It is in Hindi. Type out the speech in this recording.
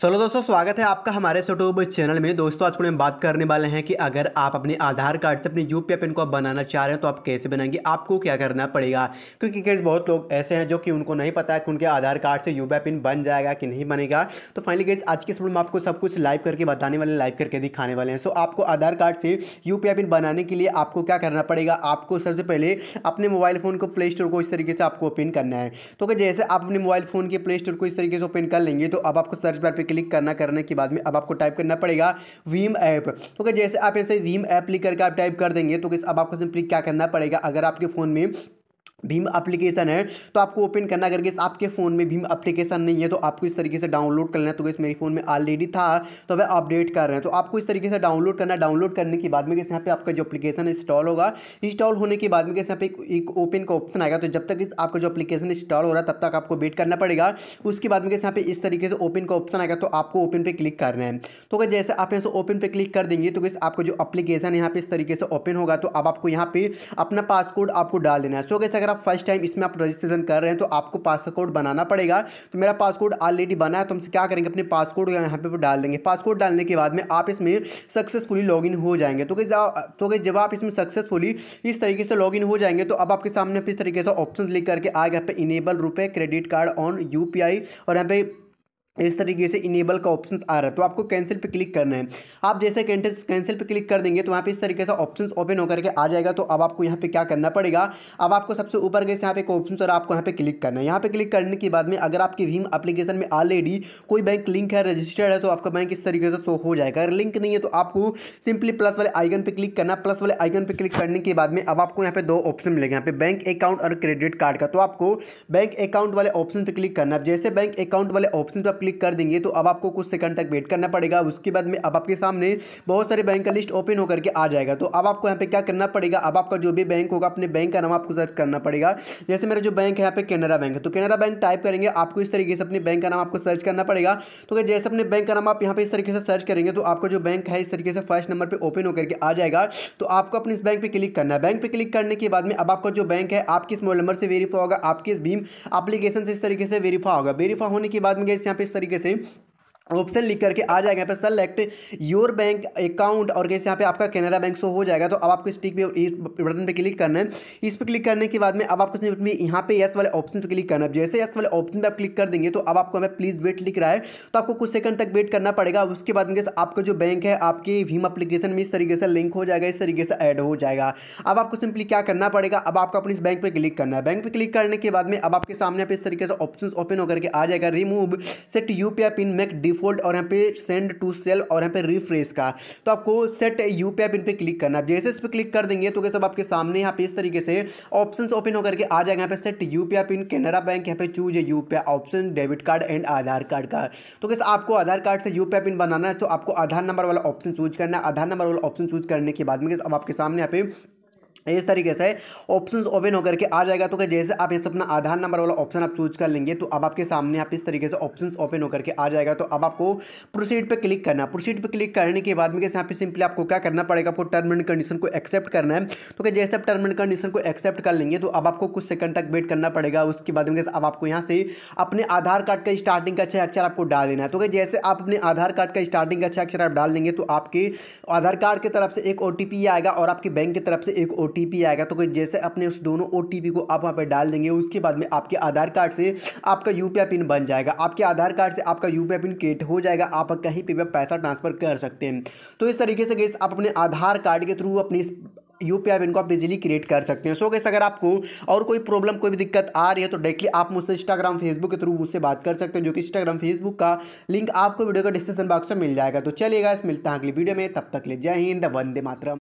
सोलो दोस्तों स्वागत है आपका हमारे यूट्यूब चैनल में दोस्तों आज को हम बात करने वाले हैं कि अगर आप अपने आधार कार्ड से अपनी यू पी पिन को बनाना चाह रहे हैं तो आप कैसे बनाएंगे आपको क्या करना पड़ेगा क्योंकि कैसे बहुत लोग ऐसे हैं जो कि उनको नहीं पता है कि उनके आधार कार्ड से यू पिन बन जाएगा कि नहीं बनेगा तो फाइनली गैस आज के समय में आपको सब कुछ लाइव करके बताने वाले लाइव करके दिखाने वाले हैं सो आपको आधार कार्ड से यू पिन बनाने के लिए आपको क्या करना पड़ेगा आपको सबसे पहले अपने मोबाइल फ़ोन को प्ले स्टोर को इस तरीके से आपको ओपन करना है तो जैसे आप अपने मोबाइल फ़ोन के प्ले स्टोर को इस तरीके से ओपन कर लेंगे तो अब आपको सर्च बार पर क्लिक करना करने के बाद में अब आपको टाइप करना पड़ेगा वीम ऐप तो जैसे आप ऐसे वीम ऐप लिख करके आप टाइप कर देंगे तो अब आपको सिंपली क्या करना पड़ेगा अगर आपके फ़ोन में भीम एप्लीकेशन है तो आपको ओपन करना अगर किस आपके फ़ोन में भीम एप्लीकेशन नहीं है तो आपको इस तरीके से डाउनलोड करना है तो गैस मेरे फ़ोन में ऑलरेडी था तो वह अपडेट कर रहे हैं तो आपको इस तरीके से डाउनलोड करना डाउनलोड करने के बाद में कैसे यहाँ पे आपका जो एप्लीकेशन इंस्टॉल होगा इंस्टॉल होने के बाद में कैसे यहाँ पे एक ओपन का ऑप्शन आएगा तो जब तक इस आपका जो अपलीकेशन इंस्टॉल हो रहा है तब तक आपको वेट करना पड़ेगा उसके बाद में कैसे यहाँ पे इस तरीके से ओपन का ऑप्शन आएगा तो आपको ओपन पर क्लिक करना है तो अगर जैसे आप यहाँ से ओपन पर क्लिक कर देंगे तो कैसे आपका जो अप्लीकेशन यहाँ पे इस तरीके से ओपन होगा तो अब आपको यहाँ पे अपना पासवर्ड आपको डाल देना है सो कैसे अगर आप फर्स्ट टाइम इसमें आप रजिस्ट्रेशन कर रहे हैं तो आपको पासकोड बनाना पड़ेगा तो मेरा पासकोड ऑलरेडी बना है तो हम क्या करेंगे अपने पासकोड यहाँ पे डाल देंगे पासकोड डालने के बाद में आप इसमें सक्सेसफुली लॉग हो जाएंगे तो तो कि जब आप इसमें सक्सेसफुली इस तरीके से लॉग हो जाएंगे तो अब आपके सामने इस तरीके से ऑप्शन लिख करके आगे यहाँ पर इनेबल रुपये क्रेडिट कार्ड ऑन यू और यहाँ पे इस तरीके से इनेबल का ऑप्शन आ रहा है तो आपको कैंसिल पे क्लिक करना है आप जैसे कैंसिल पे क्लिक कर देंगे तो वहाँ पे इस तरीके से ऑप्शंस ओपन होकर के आ जाएगा तो अब आपको यहाँ पे क्या करना पड़ेगा अब आपको सबसे ऊपर गए यहाँ पे एक ऑप्शन और आपको यहाँ पे क्लिक करना है यहाँ पे क्लिक करने के बाद में अगर आपकी भीम अपलीकेशन में ऑलरेडी कोई बैंक लिंक है रजिस्टर्ड है तो आपका बैंक इस तरीके से शो हो जाएगा अगर लिंक नहीं है तो आपको सिंपली प्लस वाले आइकन पर क्लिक करना प्लस वाले आइकन पर क्लिक करने के बाद में अब आपको यहाँ पे दो ऑप्शन मिलेगा यहाँ पे बैंक अकाउंट और क्रेडिट कार्ड का तो आपको बैंक अकाउंट वाले ऑप्शन पर क्लिक करना जैसे बैंक अकाउंट वाले ऑप्शन पर क्लिक कर देंगे तो अब आपको कुछ सेकंड तक वेट करना पड़ेगा उसके बाद में अब आपके सामने बहुत सारे बैंक का लिस्ट ओपन होकर के आ जाएगा तो अब आपको यहाँ पे क्या करना पड़ेगा अब आपका जो भी बैंक होगा अपने बैंक का नाम आपको सर्च करना पड़ेगा जैसे मेरा जो बैंक है यहाँ पे कैनरा बैंक है तो कैनरा बैंक टाइप करेंगे आपको इस तरीके से अपने बैंक का नाम आपको सर्च करना पड़ेगा तो जैसे अपने बैंक का नाम आप यहाँ पर इस तरीके से सर्च करेंगे तो आपका जो बैंक है इस तरीके से फर्स्ट नंबर पर ओपन होकर के आ जाएगा तो आपको अपने इस बैंक पर क्लिक करना है बैंक पर क्लिक करने के बाद में अब आपका जो बैंक है आपके किस मोबाइल नंबर से वेरीफाई होगा आपके इस भीम एप्लीकेशन से इस तरीके से वेरीफाई होगा वेरीफाई होने के बाद में गैस यहाँ पे तरीके से ऑप्शन लिख करके आ जाएगा यहाँ पे सेलेक्ट योर बैंक अकाउंट और कैसे यहाँ पे आपका कैनरा बैंक शो हो जाएगा तो अब आपको इस टिक पे इस बटन पे क्लिक करना है इस पे क्लिक करने के बाद में अब आपको यहाँ पे यस वाले ऑप्शन पे क्लिक करना है जैसे यस वाले ऑप्शन पे आप क्लिक कर देंगे तो अब आपको हमें प्लीज़ वेट लिख रहा है तो आपको कुछ सेकंड तक वेट करना पड़ेगा उसके बाद में आपका जो बैंक है आपके भीम अप्लीकेशन में इस तरीके से लिंक हो जाएगा इस तरीके से ऐड हो जाएगा अब आपको सिंपली क्या करना पड़ेगा अब आपको अपने इस बैंक पर क्लिक करना है बैंक पर क्लिक करने के बाद में अब आपके सामने आप इस तरीके से ऑप्शन ओपन होकर के आ जाएगा remove set U PIN make default और यहाँ पे सेंड टू सेल और यहाँ पे रिफ्रेश का तो आपको सेट यू पे इन पे क्लिक करना है जैसे इस पर क्लिक कर देंगे तो कैसे आपके सामने यहाँ पे इस तरीके से ऑप्शन ओपन होकर के आ जाएगा यहाँ पे सेट यू पे आप इन कैनरा बैंक यहाँ पे choose U pay option debit card and Aadhaar card का तो कैसे आपको आधार कार्ड से यू पे आप इन बनाना है तो आपको आधार नंबर वाला ऑप्शन चूज करना है आधार नंबर वाला ऑप्शन चूज करने के बाद में अब आपके सामने यहाँ पे इस तरीके से ऑप्शन ओपन होकर के आ जाएगा तो जैसे आप से अपना आधार नंबर वाला ऑप्शन आप चूज कर लेंगे तो अब आपके सामने आप इस तरीके से ऑप्शन ओपन होकर के आ जाएगा तो अब आपको प्रोसीड पे क्लिक करना प्रोसीड पे क्लिक करने के बाद में कैसे यहाँ पे सिंपली आपको क्या करना पड़ेगा आपको टर्म एंड कंडीशन को एक्सेप्ट करना है तो क्या जैसे आप टर्म एंड कंडीशन को एक्सेप्ट कर लेंगे तो अब आपको कुछ सेकंड तक वेट करना पड़ेगा उसके बाद में अब आपको यहाँ से अपने आधार कार्ड का स्टार्टिंग का छः अच्छा अक्षर आपको डाल देना है तो जैसे आप अपने आधार कार्ड का स्टार्टिंग का छः अच्छा अक्षर आप डाल लेंगे तो आपके आधार कार्ड की तरफ से एक ओ आएगा और आपके बैंक की तरफ से एक ओ टी आएगा तो जैसे अपने उस दोनों ओ को आप वहाँ पर डाल देंगे उसके बाद में आपके आधार कार्ड से आपका यू पिन बन जाएगा आपके आधार कार्ड से आपका यू पिन क्रिएट हो जाएगा आप कहीं पर भी पैसा ट्रांसफ़र कर सकते हैं तो इस तरीके से गैस आप अपने आधार कार्ड के थ्रू अपनी यू पी आई इनको आप इजिली क्रिएट कर सकते हैं सो so, गैस अगर आपको और कोई प्रॉब्लम कोई भी दिक्कत आ रही है तो डायरेक्टली आप मुझसे इंस्टाग्राम फेसबुक के थ्रू मुझसे बात कर सकते हैं जो कि इंस्टाग्राम फेसबुक का लिंक आपको वीडियो का डिस्क्रिप्शन बॉक्स में मिल जाएगा तो चलिएगा इस मिलता है अगली वीडियो में तब तक ले जय हिंद वंदे मातरम